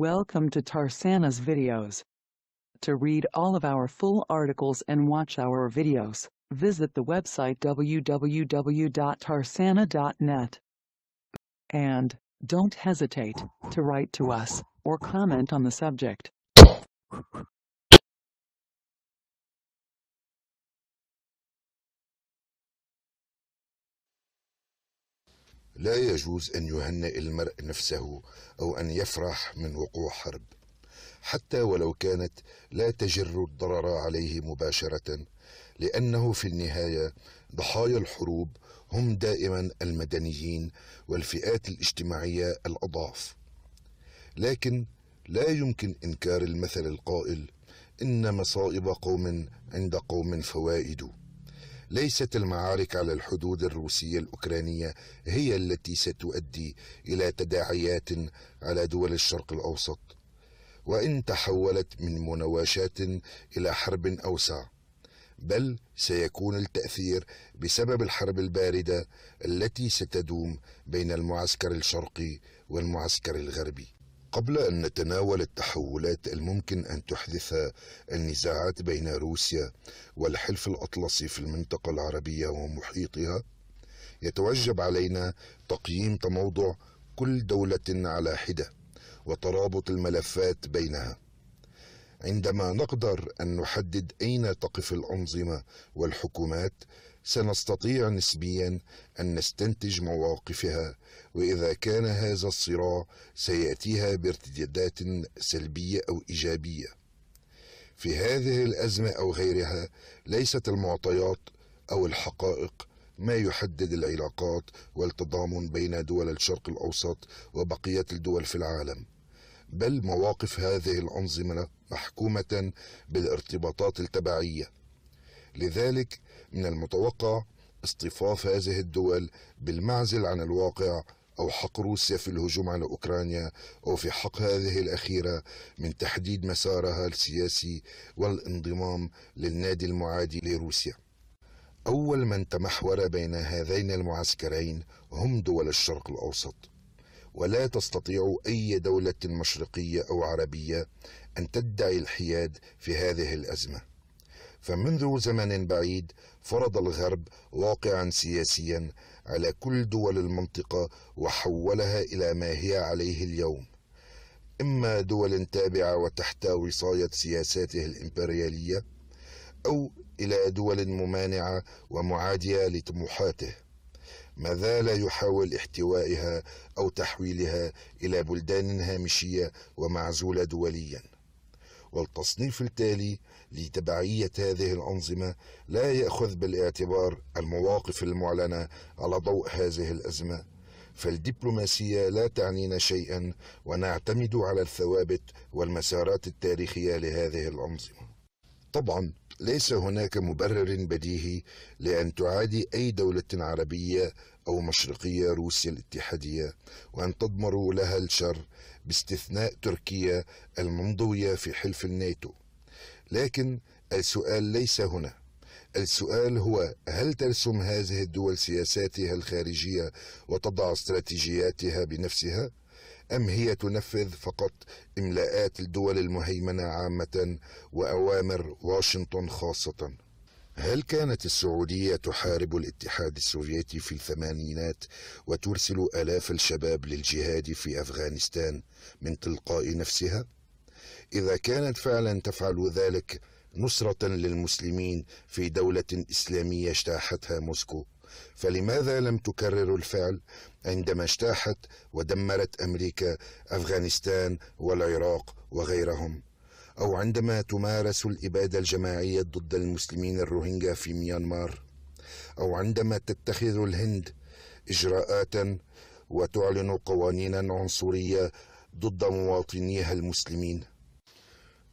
Welcome to Tarsana's videos. To read all of our full articles and watch our videos, visit the website www.tarsana.net. And, don't hesitate to write to us or comment on the subject. لا يجوز أن يهنئ المرء نفسه أو أن يفرح من وقوع حرب حتى ولو كانت لا تجر الضرر عليه مباشرة لأنه في النهاية ضحايا الحروب هم دائما المدنيين والفئات الاجتماعية الأضعف لكن لا يمكن إنكار المثل القائل إن مصائب قوم عند قوم فوائد ليست المعارك على الحدود الروسية الأوكرانية هي التي ستؤدي إلى تداعيات على دول الشرق الأوسط وإن تحولت من مناوشات إلى حرب أوسع بل سيكون التأثير بسبب الحرب الباردة التي ستدوم بين المعسكر الشرقي والمعسكر الغربي قبل أن نتناول التحولات الممكن أن تحدث النزاعات بين روسيا والحلف الأطلسي في المنطقة العربية ومحيطها يتوجب علينا تقييم تموضع كل دولة على حدة وترابط الملفات بينها عندما نقدر أن نحدد أين تقف الأنظمة والحكومات سنستطيع نسبيا ان نستنتج مواقفها واذا كان هذا الصراع سياتيها بارتدادات سلبيه او ايجابيه في هذه الازمه او غيرها ليست المعطيات او الحقائق ما يحدد العلاقات والتضامن بين دول الشرق الاوسط وبقيه الدول في العالم بل مواقف هذه الانظمه محكومه بالارتباطات التبعيه لذلك من المتوقع اصطفاف هذه الدول بالمعزل عن الواقع أو حق روسيا في الهجوم على أوكرانيا أو في حق هذه الأخيرة من تحديد مسارها السياسي والانضمام للنادي المعادي لروسيا أول من تمحور بين هذين المعسكرين هم دول الشرق الأوسط ولا تستطيع أي دولة مشرقية أو عربية أن تدعي الحياد في هذه الأزمة فمنذ زمن بعيد فرض الغرب واقعا سياسيا على كل دول المنطقة وحولها إلى ما هي عليه اليوم إما دول تابعة وتحت وصاية سياساته الإمبريالية أو إلى دول ممانعة ومعادية لطموحاته ما زال يحاول احتوائها أو تحويلها إلى بلدان هامشية ومعزولة دولياً والتصنيف التالي لتبعية هذه الأنظمة لا يأخذ بالاعتبار المواقف المعلنة على ضوء هذه الأزمة فالدبلوماسية لا تعنينا شيئا ونعتمد على الثوابت والمسارات التاريخية لهذه الأنظمة طبعا ليس هناك مبرر بديهي لأن تعادي أي دولة عربية أو مشرقية روسيا الاتحادية وأن تضمر لها الشر باستثناء تركيا المنضوية في حلف الناتو لكن السؤال ليس هنا السؤال هو هل ترسم هذه الدول سياساتها الخارجية وتضع استراتيجياتها بنفسها؟ أم هي تنفذ فقط إملاءات الدول المهيمنة عامة وأوامر واشنطن خاصةً؟ هل كانت السعودية تحارب الاتحاد السوفيتي في الثمانينات وترسل آلاف الشباب للجهاد في أفغانستان من تلقاء نفسها؟ إذا كانت فعلا تفعل ذلك نصرة للمسلمين في دولة إسلامية اجتاحتها موسكو فلماذا لم تكرر الفعل عندما اجتاحت ودمرت أمريكا أفغانستان والعراق وغيرهم؟ أو عندما تمارس الإبادة الجماعية ضد المسلمين الروهينجا في ميانمار أو عندما تتخذ الهند إجراءات وتعلن قوانينا عنصرية ضد مواطنيها المسلمين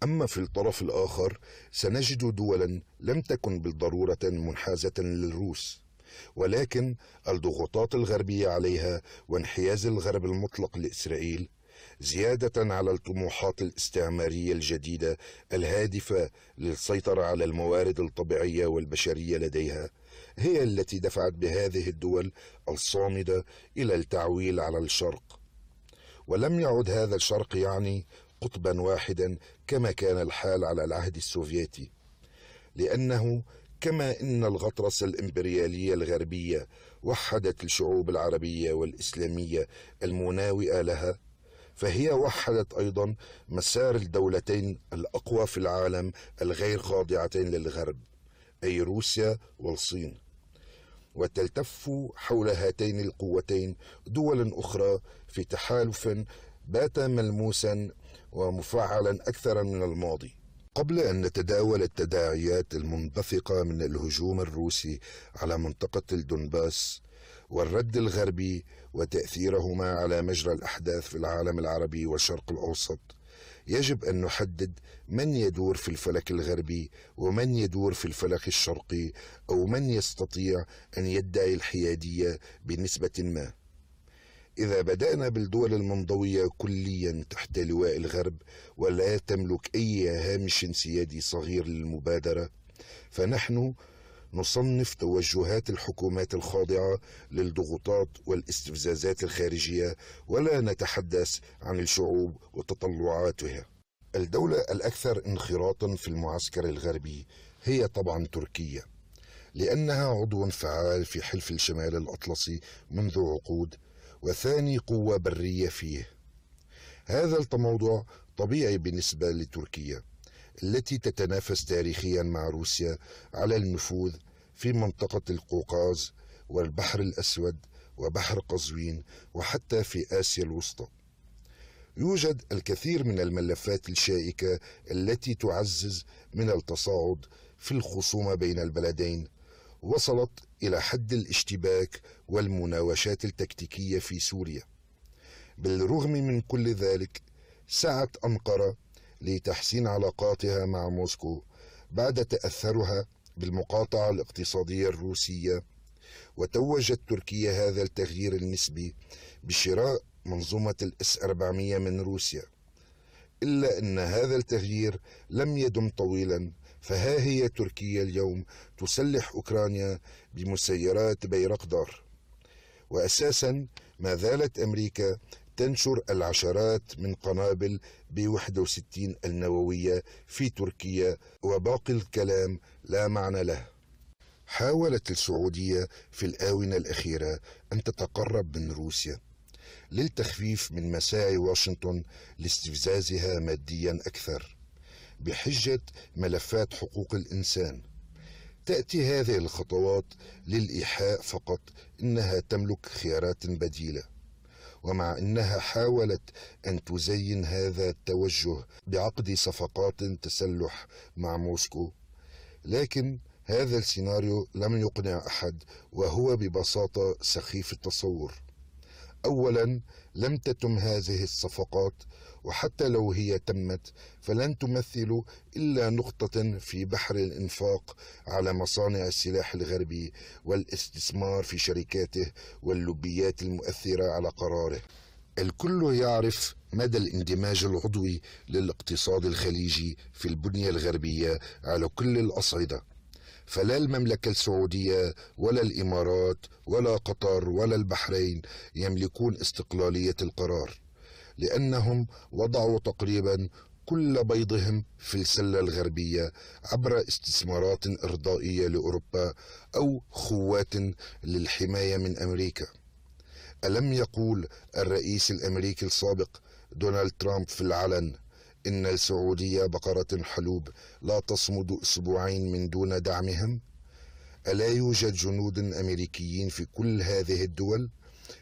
أما في الطرف الآخر سنجد دولا لم تكن بالضرورة منحازة للروس ولكن الضغوطات الغربية عليها وانحياز الغرب المطلق لإسرائيل زيادة على الطموحات الاستعمارية الجديدة الهادفة للسيطرة على الموارد الطبيعية والبشرية لديها هي التي دفعت بهذه الدول الصامدة إلى التعويل على الشرق ولم يعد هذا الشرق يعني قطبا واحدا كما كان الحال على العهد السوفيتي لأنه كما ان الغطرسه الامبرياليه الغربيه وحدت الشعوب العربيه والاسلاميه المناوئه لها فهي وحدت أيضا مسار الدولتين الأقوى في العالم الغير خاضعتين للغرب أي روسيا والصين وتلتف حول هاتين القوتين دول أخرى في تحالف بات ملموسا ومفعلا أكثر من الماضي قبل أن نتداول التداعيات المنبثقة من الهجوم الروسي على منطقة الدنباس والرد الغربي وتأثيرهما على مجرى الأحداث في العالم العربي والشرق الأوسط يجب أن نحدد من يدور في الفلك الغربي ومن يدور في الفلك الشرقي أو من يستطيع أن يدعي الحيادية بنسبة ما إذا بدأنا بالدول المنضوية كليا تحت لواء الغرب ولا تملك أي هامش سيادي صغير للمبادرة فنحن نصنف توجهات الحكومات الخاضعة للضغوطات والاستفزازات الخارجية ولا نتحدث عن الشعوب وتطلعاتها الدولة الأكثر انخراطا في المعسكر الغربي هي طبعا تركيا لأنها عضو فعال في حلف الشمال الأطلسي منذ عقود وثاني قوة برية فيه هذا التموضع طبيعي بالنسبة لتركيا التي تتنافس تاريخيا مع روسيا على النفوذ في منطقة القوقاز والبحر الأسود وبحر قزوين وحتى في آسيا الوسطى يوجد الكثير من الملفات الشائكة التي تعزز من التصاعد في الخصومة بين البلدين وصلت إلى حد الاشتباك والمناوشات التكتيكية في سوريا بالرغم من كل ذلك سعت أنقرة لتحسين علاقاتها مع موسكو بعد تأثرها بالمقاطعة الاقتصادية الروسية وتوجت تركيا هذا التغيير النسبي بشراء منظومة الاس 400 من روسيا إلا أن هذا التغيير لم يدم طويلا فها هي تركيا اليوم تسلح أوكرانيا بمسيرات بيرقدار وأساسا ما زالت أمريكا تنشر العشرات من قنابل ب 61 النووية في تركيا وباقي الكلام لا معنى له حاولت السعودية في الآونة الأخيرة أن تتقرب من روسيا للتخفيف من مساعي واشنطن لاستفزازها ماديا أكثر بحجة ملفات حقوق الإنسان تأتي هذه الخطوات للإيحاء فقط أنها تملك خيارات بديلة ومع أنها حاولت أن تزين هذا التوجه بعقد صفقات تسلح مع موسكو لكن هذا السيناريو لم يقنع أحد وهو ببساطة سخيف التصور أولا لم تتم هذه الصفقات وحتى لو هي تمت فلن تمثل الا نقطه في بحر الانفاق على مصانع السلاح الغربي والاستثمار في شركاته واللوبيات المؤثره على قراره الكل يعرف مدى الاندماج العضوي للاقتصاد الخليجي في البنيه الغربيه على كل الاصعده فلا المملكة السعودية ولا الإمارات ولا قطر ولا البحرين يملكون استقلالية القرار لأنهم وضعوا تقريبا كل بيضهم في السلة الغربية عبر استثمارات إرضائية لأوروبا أو خوات للحماية من أمريكا ألم يقول الرئيس الأمريكي السابق دونالد ترامب في العلن إن السعودية بقرة حلوب لا تصمد أسبوعين من دون دعمهم ألا يوجد جنود أمريكيين في كل هذه الدول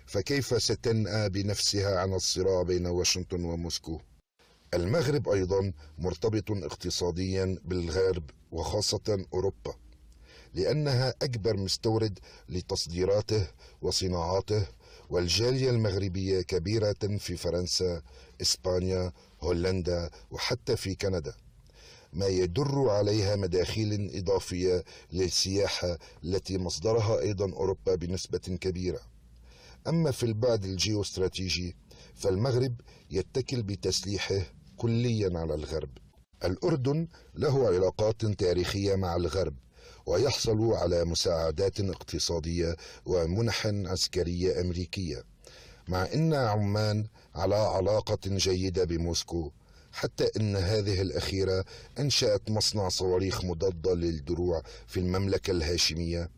فكيف ستنأى بنفسها عن الصراع بين واشنطن وموسكو المغرب أيضا مرتبط اقتصاديا بالغرب وخاصة أوروبا لأنها أكبر مستورد لتصديراته وصناعاته والجالية المغربية كبيرة في فرنسا إسبانيا هولندا وحتى في كندا ما يدر عليها مداخيل إضافية للسياحة التي مصدرها أيضا أوروبا بنسبة كبيرة أما في البعد الجيوستراتيجي فالمغرب يتكل بتسليحه كليا على الغرب الأردن له علاقات تاريخية مع الغرب ويحصلوا على مساعدات اقتصادية ومنح عسكرية أمريكية مع أن عمان على علاقة جيدة بموسكو حتى أن هذه الأخيرة أنشأت مصنع صواريخ مضادة للدروع في المملكة الهاشمية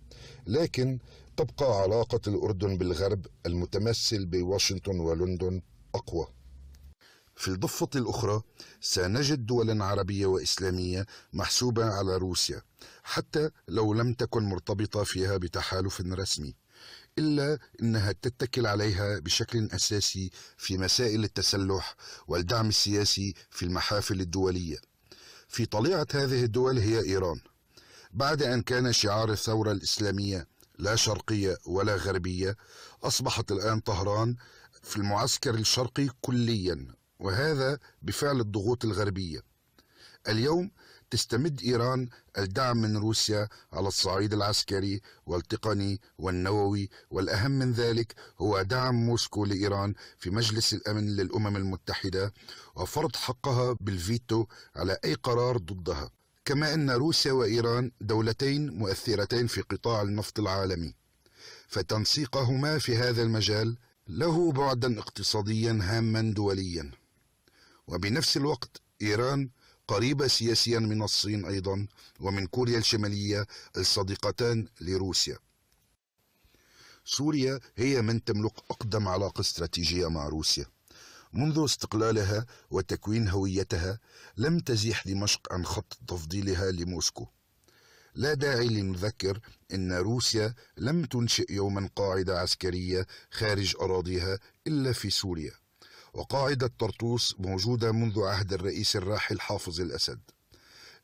لكن تبقى علاقة الأردن بالغرب المتمثل بواشنطن ولندن أقوى في الضفة الأخرى سنجد دولا عربية وإسلامية محسوبة على روسيا حتى لو لم تكن مرتبطة فيها بتحالف رسمي إلا أنها تتكل عليها بشكل أساسي في مسائل التسلح والدعم السياسي في المحافل الدولية في طليعة هذه الدول هي إيران بعد أن كان شعار الثورة الإسلامية لا شرقية ولا غربية أصبحت الآن طهران في المعسكر الشرقي كليا وهذا بفعل الضغوط الغربية اليوم تستمد إيران الدعم من روسيا على الصعيد العسكري والتقني والنووي والأهم من ذلك هو دعم موسكو لإيران في مجلس الأمن للأمم المتحدة وفرض حقها بالفيتو على أي قرار ضدها كما أن روسيا وإيران دولتين مؤثرتين في قطاع النفط العالمي فتنسيقهما في هذا المجال له بعدا اقتصاديا هاما دوليا وبنفس الوقت إيران قريبة سياسيا من الصين أيضا ومن كوريا الشمالية الصديقتان لروسيا سوريا هي من تملك أقدم علاقة استراتيجية مع روسيا منذ استقلالها وتكوين هويتها لم تزيح دمشق عن خط تفضيلها لموسكو لا داعي لنذكر ان روسيا لم تنشئ يوما قاعده عسكريه خارج اراضيها الا في سوريا وقاعدة طرطوس موجودة منذ عهد الرئيس الراحل حافظ الأسد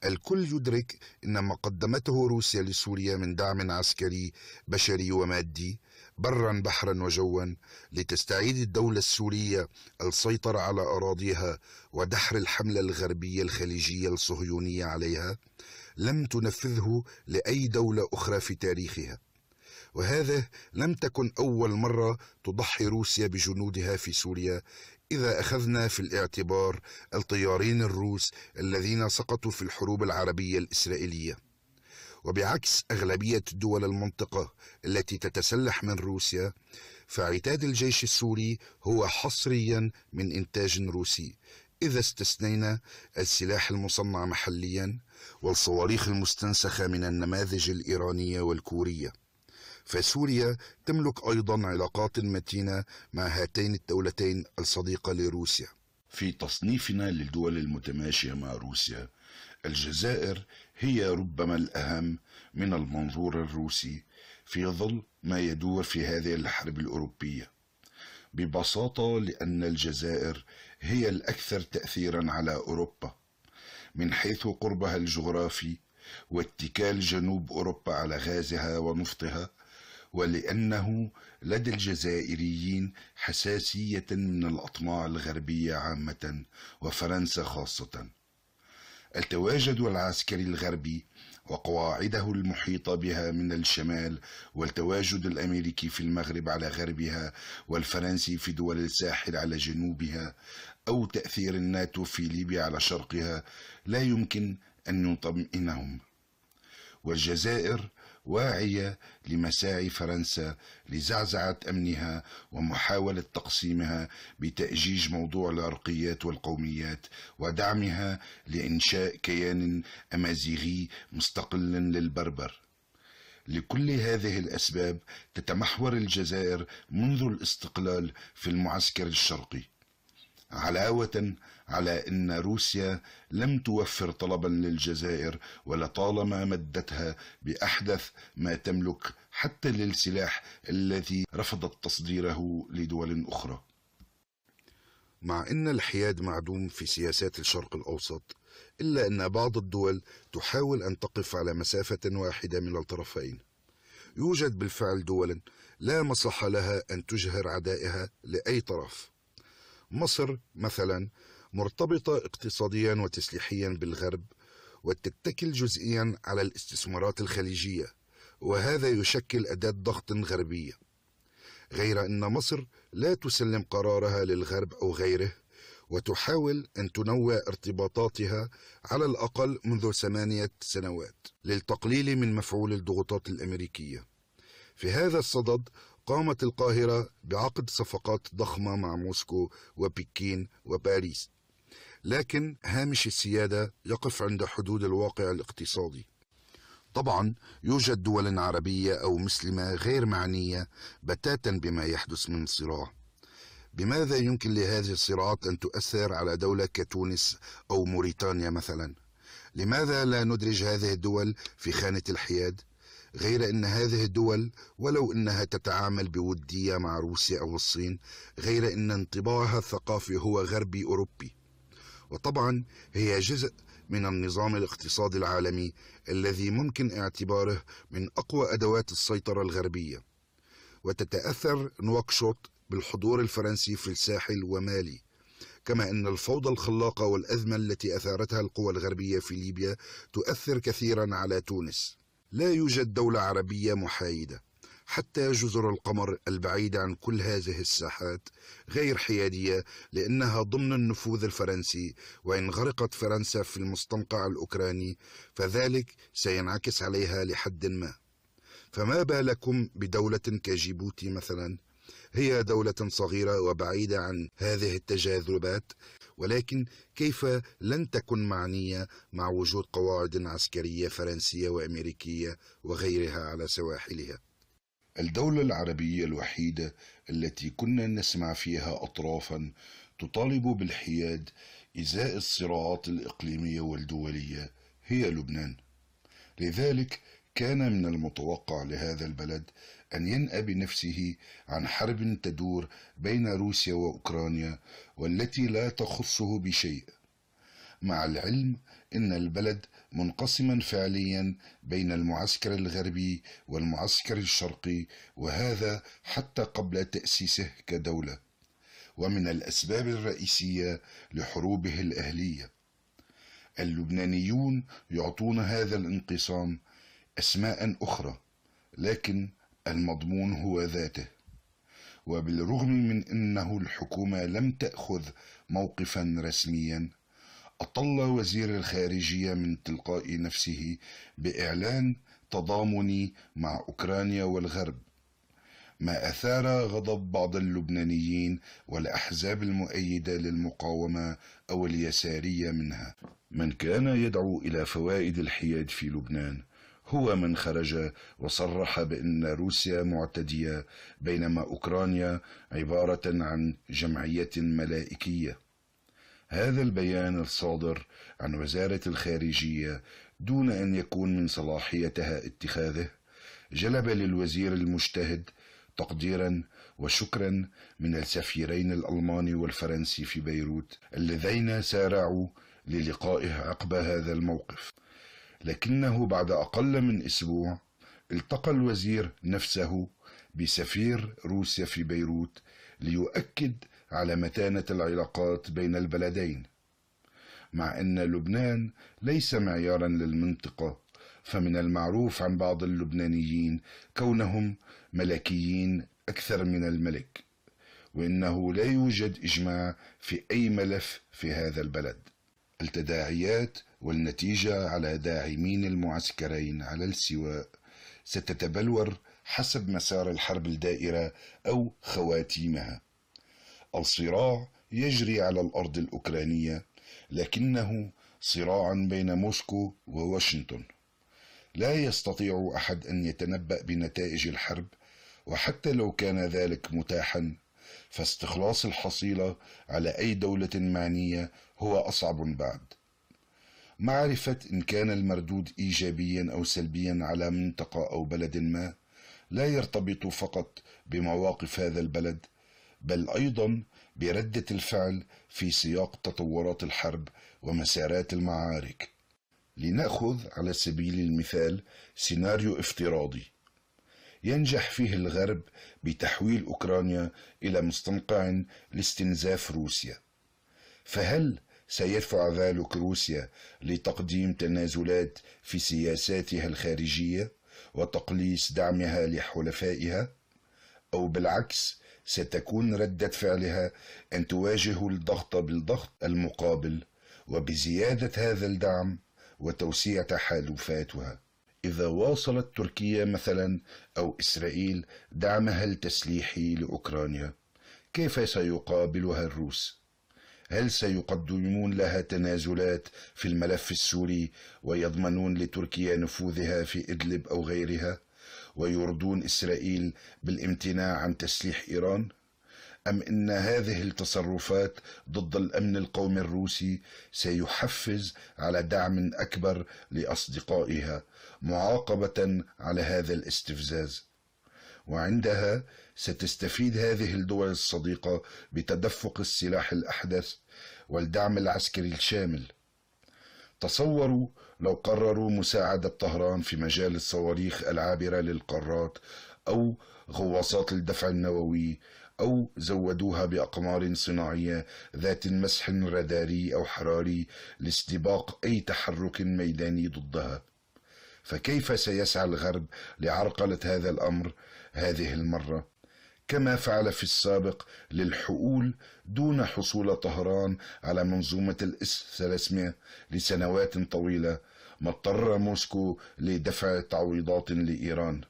الكل يدرك أن ما قدمته روسيا لسوريا من دعم عسكري بشري ومادي برا بحرا وجوا لتستعيد الدولة السورية السيطرة على أراضيها ودحر الحملة الغربية الخليجية الصهيونية عليها لم تنفذه لأي دولة أخرى في تاريخها وهذا لم تكن أول مرة تضحي روسيا بجنودها في سوريا إذا أخذنا في الاعتبار الطيارين الروس الذين سقطوا في الحروب العربية الإسرائيلية وبعكس أغلبية دول المنطقة التي تتسلح من روسيا فعتاد الجيش السوري هو حصريا من إنتاج روسي إذا استثنينا السلاح المصنع محليا والصواريخ المستنسخة من النماذج الإيرانية والكورية فسوريا تملك أيضا علاقات متينة مع هاتين الدولتين الصديقة لروسيا في تصنيفنا للدول المتماشية مع روسيا الجزائر هي ربما الأهم من المنظور الروسي في ظل ما يدور في هذه الحرب الأوروبية ببساطة لأن الجزائر هي الأكثر تأثيرا على أوروبا من حيث قربها الجغرافي واتكال جنوب أوروبا على غازها ونفطها ولأنه لدى الجزائريين حساسية من الأطماع الغربية عامة وفرنسا خاصة التواجد العسكري الغربي وقواعده المحيطة بها من الشمال والتواجد الأمريكي في المغرب على غربها والفرنسي في دول الساحل على جنوبها أو تأثير الناتو في ليبيا على شرقها لا يمكن أن يطمئنهم والجزائر واعية لمساعي فرنسا لزعزعة أمنها ومحاولة تقسيمها بتأجيج موضوع العرقيات والقوميات ودعمها لإنشاء كيان أمازيغي مستقل للبربر لكل هذه الأسباب تتمحور الجزائر منذ الاستقلال في المعسكر الشرقي علاوة على ان روسيا لم توفر طلبا للجزائر ولطالما مدتها باحدث ما تملك حتى للسلاح الذي رفضت تصديره لدول اخرى. مع ان الحياد معدوم في سياسات الشرق الاوسط الا ان بعض الدول تحاول ان تقف على مسافه واحده من الطرفين. يوجد بالفعل دول لا مصلحه لها ان تجهر عدائها لاي طرف. مصر مثلا مرتبطة اقتصاديا وتسليحيا بالغرب وتتكل جزئيا على الاستثمارات الخليجية وهذا يشكل أداة ضغط غربية غير أن مصر لا تسلم قرارها للغرب أو غيره وتحاول أن تنوع ارتباطاتها على الأقل منذ ثمانية سنوات للتقليل من مفعول الضغوطات الأمريكية في هذا الصدد قامت القاهرة بعقد صفقات ضخمة مع موسكو وبكين وباريس لكن هامش السيادة يقف عند حدود الواقع الاقتصادي طبعا يوجد دول عربية أو مسلمة غير معنية بتاتا بما يحدث من صراع بماذا يمكن لهذه الصراعات أن تؤثر على دولة كتونس أو موريتانيا مثلا؟ لماذا لا ندرج هذه الدول في خانة الحياد؟ غير أن هذه الدول ولو أنها تتعامل بودية مع روسيا أو الصين غير أن انطباعها الثقافي هو غربي أوروبي وطبعا هي جزء من النظام الاقتصادي العالمي الذي ممكن اعتباره من أقوى أدوات السيطرة الغربية وتتأثر نواكشوط بالحضور الفرنسي في الساحل ومالي كما أن الفوضى الخلاقة والأزمة التي أثارتها القوى الغربية في ليبيا تؤثر كثيرا على تونس لا يوجد دولة عربية محايدة حتى جزر القمر البعيدة عن كل هذه الساحات غير حيادية لأنها ضمن النفوذ الفرنسي وإن غرقت فرنسا في المستنقع الأوكراني فذلك سينعكس عليها لحد ما فما بالكم بدولة كجيبوتي مثلا هي دولة صغيرة وبعيدة عن هذه التجاذبات ولكن كيف لن تكن معنية مع وجود قواعد عسكرية فرنسية وأمريكية وغيرها على سواحلها الدولة العربية الوحيدة التي كنا نسمع فيها أطرافا تطالب بالحياد إزاء الصراعات الإقليمية والدولية هي لبنان لذلك كان من المتوقع لهذا البلد أن ينأى بنفسه عن حرب تدور بين روسيا وأوكرانيا والتي لا تخصه بشيء مع العلم أن البلد منقسما فعليا بين المعسكر الغربي والمعسكر الشرقي وهذا حتى قبل تأسيسه كدولة ومن الأسباب الرئيسية لحروبه الأهلية اللبنانيون يعطون هذا الانقسام أسماء أخرى لكن المضمون هو ذاته وبالرغم من انه الحكومه لم تاخذ موقفا رسميا أطل وزير الخارجية من تلقاء نفسه بإعلان تضامني مع أوكرانيا والغرب ما أثار غضب بعض اللبنانيين والأحزاب المؤيدة للمقاومة أو اليسارية منها من كان يدعو إلى فوائد الحياد في لبنان هو من خرج وصرح بأن روسيا معتدية بينما أوكرانيا عبارة عن جمعية ملائكية هذا البيان الصادر عن وزارة الخارجية دون أن يكون من صلاحيتها اتخاذه جلب للوزير المجتهد تقديرا وشكرا من السفيرين الألماني والفرنسي في بيروت اللذين سارعوا للقائه عقب هذا الموقف لكنه بعد أقل من أسبوع التقى الوزير نفسه بسفير روسيا في بيروت ليؤكد على متانة العلاقات بين البلدين مع أن لبنان ليس معيارا للمنطقة فمن المعروف عن بعض اللبنانيين كونهم ملكيين أكثر من الملك وإنه لا يوجد إجماع في أي ملف في هذا البلد التداعيات والنتيجة على داعمين المعسكرين على السواء ستتبلور حسب مسار الحرب الدائرة أو خواتيمها الصراع يجري على الأرض الأوكرانية لكنه صراع بين موسكو وواشنطن لا يستطيع أحد أن يتنبأ بنتائج الحرب وحتى لو كان ذلك متاحا فاستخلاص الحصيلة على أي دولة معنية هو أصعب بعد معرفة إن كان المردود إيجابيا أو سلبيا على منطقة أو بلد ما لا يرتبط فقط بمواقف هذا البلد بل أيضا بردة الفعل في سياق تطورات الحرب ومسارات المعارك لنأخذ على سبيل المثال سيناريو افتراضي ينجح فيه الغرب بتحويل أوكرانيا إلى مستنقع لاستنزاف روسيا فهل سيدفع ذلك روسيا لتقديم تنازلات في سياساتها الخارجية وتقليص دعمها لحلفائها أو بالعكس ستكون ردة فعلها أن تواجه الضغط بالضغط المقابل وبزيادة هذا الدعم وتوسيع تحالفاتها إذا واصلت تركيا مثلا أو إسرائيل دعمها التسليحي لأوكرانيا كيف سيقابلها الروس؟ هل سيقدمون لها تنازلات في الملف السوري ويضمنون لتركيا نفوذها في إدلب أو غيرها؟ ويرضون إسرائيل بالامتناع عن تسليح إيران؟ أم إن هذه التصرفات ضد الأمن القومي الروسي سيحفز على دعم أكبر لأصدقائها معاقبة على هذا الاستفزاز؟ وعندها ستستفيد هذه الدول الصديقة بتدفق السلاح الأحدث والدعم العسكري الشامل تصوروا لو قرروا مساعدة طهران في مجال الصواريخ العابرة للقارات أو غواصات الدفع النووي أو زودوها بأقمار صناعية ذات مسح راداري أو حراري لاستباق أي تحرك ميداني ضدها فكيف سيسعى الغرب لعرقلة هذا الأمر هذه المرة كما فعل في السابق للحقول دون حصول طهران على منظومة الإس 300 لسنوات طويلة ما اضطر موسكو لدفع تعويضات لإيران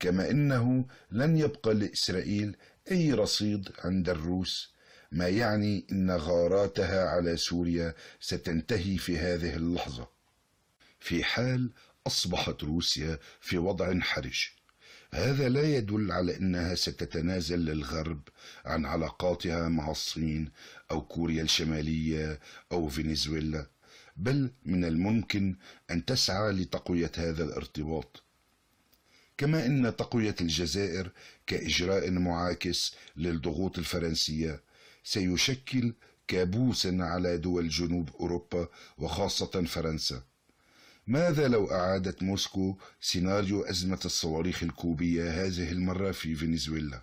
كما إنه لن يبقى لإسرائيل أي رصيد عند الروس ما يعني أن غاراتها على سوريا ستنتهي في هذه اللحظة في حال أصبحت روسيا في وضع حرج هذا لا يدل على انها ستتنازل للغرب عن علاقاتها مع الصين او كوريا الشماليه او فنزويلا بل من الممكن ان تسعى لتقويه هذا الارتباط كما ان تقويه الجزائر كاجراء معاكس للضغوط الفرنسيه سيشكل كابوسا على دول جنوب اوروبا وخاصه فرنسا ماذا لو أعادت موسكو سيناريو أزمة الصواريخ الكوبية هذه المرة في فنزويلا؟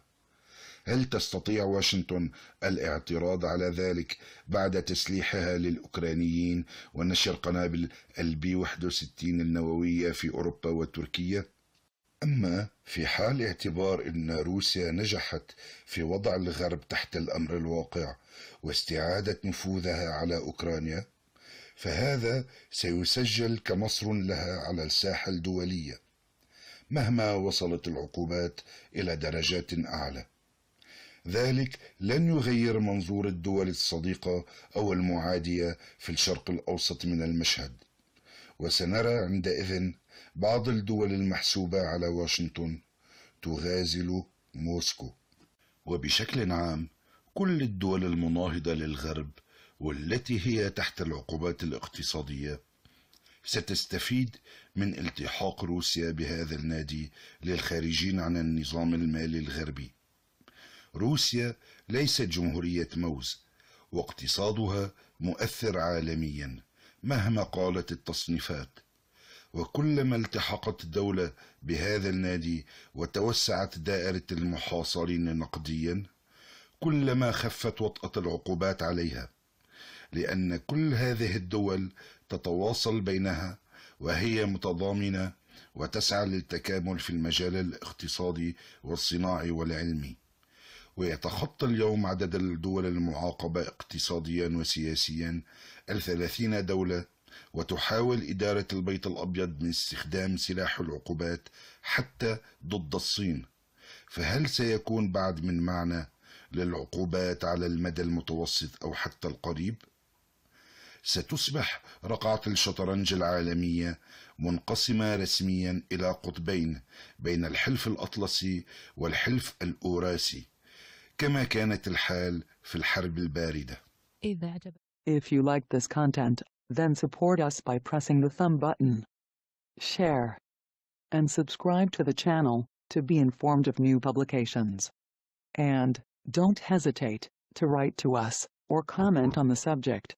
هل تستطيع واشنطن الاعتراض على ذلك بعد تسليحها للأوكرانيين ونشر قنابل البي 61 النووية في أوروبا وتركيا؟ أما في حال اعتبار أن روسيا نجحت في وضع الغرب تحت الأمر الواقع واستعادة نفوذها على أوكرانيا فهذا سيسجل كمصر لها على الساحه الدوليه مهما وصلت العقوبات الى درجات اعلى ذلك لن يغير منظور الدول الصديقه او المعاديه في الشرق الاوسط من المشهد وسنرى عندئذ بعض الدول المحسوبه على واشنطن تغازل موسكو وبشكل عام كل الدول المناهضه للغرب والتي هي تحت العقوبات الاقتصادية ستستفيد من التحاق روسيا بهذا النادي للخارجين عن النظام المالي الغربي روسيا ليست جمهورية موز واقتصادها مؤثر عالميا مهما قالت التصنيفات وكلما التحقت الدولة بهذا النادي وتوسعت دائرة المحاصرين نقديا كلما خفت وطأة العقوبات عليها لأن كل هذه الدول تتواصل بينها وهي متضامنة وتسعى للتكامل في المجال الاقتصادي والصناعي والعلمي ويتخطى اليوم عدد الدول المعاقبة اقتصاديا وسياسيا الثلاثين دولة وتحاول إدارة البيت الأبيض من استخدام سلاح العقوبات حتى ضد الصين فهل سيكون بعد من معنى للعقوبات على المدى المتوسط أو حتى القريب؟ ستصبح رقعة الشطرنج العالمية منقسمة رسميا إلى قطبين بين الحلف الأطلسي والحلف الأوراسي كما كانت الحال في الحرب الباردة إذا If you like this content, then support us by pressing the thumb button. Share. And subscribe to the channel to be informed of new publications. And, don't hesitate to write to us or comment on the subject.